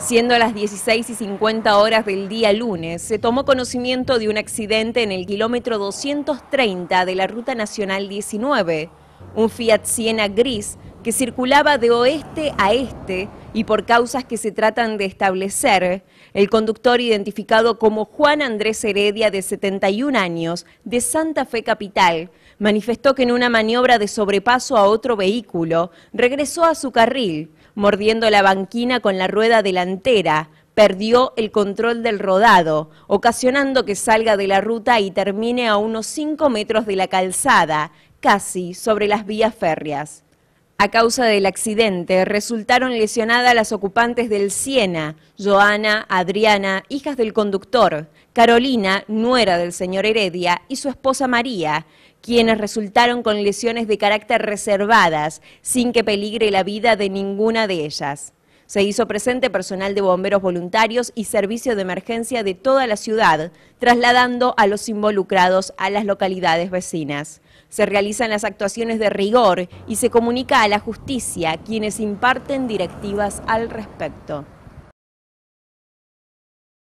Siendo las 16 y 50 horas del día lunes, se tomó conocimiento de un accidente en el kilómetro 230 de la Ruta Nacional 19. Un Fiat Siena gris que circulaba de oeste a este y por causas que se tratan de establecer, el conductor identificado como Juan Andrés Heredia, de 71 años, de Santa Fe Capital, manifestó que en una maniobra de sobrepaso a otro vehículo regresó a su carril, mordiendo la banquina con la rueda delantera, perdió el control del rodado, ocasionando que salga de la ruta y termine a unos 5 metros de la calzada, casi sobre las vías férreas. A causa del accidente resultaron lesionadas las ocupantes del Siena, Joana, Adriana, hijas del conductor, Carolina, nuera del señor Heredia, y su esposa María, quienes resultaron con lesiones de carácter reservadas, sin que peligre la vida de ninguna de ellas. Se hizo presente personal de bomberos voluntarios y servicio de emergencia de toda la ciudad, trasladando a los involucrados a las localidades vecinas. Se realizan las actuaciones de rigor y se comunica a la justicia quienes imparten directivas al respecto.